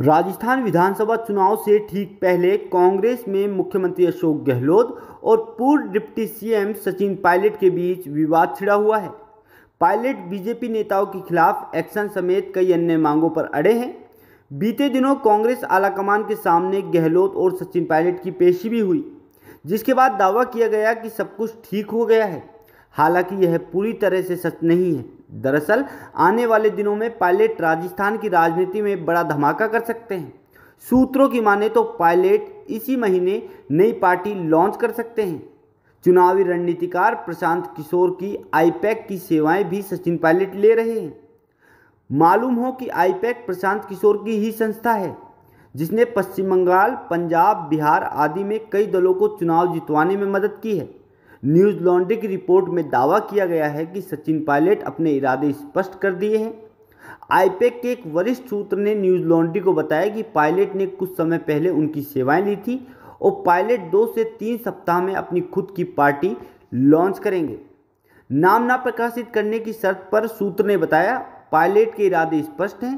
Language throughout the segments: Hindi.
राजस्थान विधानसभा चुनाव से ठीक पहले कांग्रेस में मुख्यमंत्री अशोक गहलोत और पूर्व डिप्टी सीएम सचिन पायलट के बीच विवाद छिड़ा हुआ है पायलट बीजेपी नेताओं के खिलाफ एक्शन समेत कई अन्य मांगों पर अड़े हैं बीते दिनों कांग्रेस आलाकमान के सामने गहलोत और सचिन पायलट की पेशी भी हुई जिसके बाद दावा किया गया कि सब कुछ ठीक हो गया है हालांकि यह पूरी तरह से सच नहीं है दरअसल आने वाले दिनों में पायलट राजस्थान की राजनीति में बड़ा धमाका कर सकते हैं सूत्रों की माने तो पायलट इसी महीने नई पार्टी लॉन्च कर सकते हैं चुनावी रणनीतिकार प्रशांत किशोर की आईपैक की सेवाएं भी सचिन पायलट ले रहे हैं मालूम हो कि आईपैक प्रशांत किशोर की ही संस्था है जिसने पश्चिम बंगाल पंजाब बिहार आदि में कई दलों को चुनाव जितवाने में मदद की है न्यूज लॉन्ड्री की रिपोर्ट में दावा किया गया है कि सचिन पायलट अपने इरादे स्पष्ट कर दिए हैं आईपेक के एक वरिष्ठ सूत्र ने न्यूज लॉन्ड्री को बताया कि पायलट ने कुछ समय पहले उनकी सेवाएं ली थी और पायलट दो से तीन सप्ताह में अपनी खुद की पार्टी लॉन्च करेंगे नाम ना प्रकाशित करने की शर्त पर सूत्र ने बताया पायलट के इरादे स्पष्ट हैं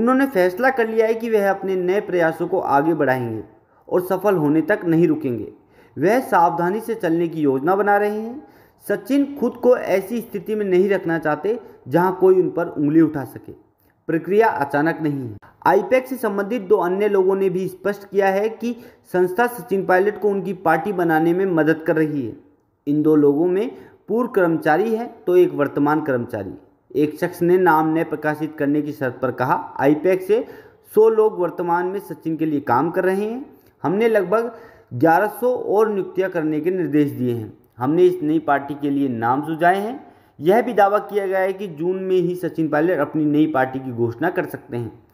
उन्होंने फैसला कर लिया है कि वह अपने नए प्रयासों को आगे बढ़ाएंगे और सफल होने तक नहीं रुकेंगे वह सावधानी से चलने की योजना बना रहे हैं सचिन खुद को ऐसी स्थिति में नहीं रखना चाहते जहां कोई उन पर उंगली उठा सके प्रक्रिया अचानक नहीं है आईपैक से संबंधित दो अन्य लोगों ने भी स्पष्ट किया है कि संस्था सचिन पायलट को उनकी पार्टी बनाने में मदद कर रही है इन दो लोगों में पूर्व कर्मचारी है तो एक वर्तमान कर्मचारी एक शख्स ने नाम न प्रकाशित करने की शर्त पर कहा आईपैक से सौ लोग वर्तमान में सचिन के लिए काम कर रहे हैं हमने लगभग 1100 और नियुक्तियां करने के निर्देश दिए हैं हमने इस नई पार्टी के लिए नाम सुझाए हैं यह भी दावा किया गया है कि जून में ही सचिन पायलट अपनी नई पार्टी की घोषणा कर सकते हैं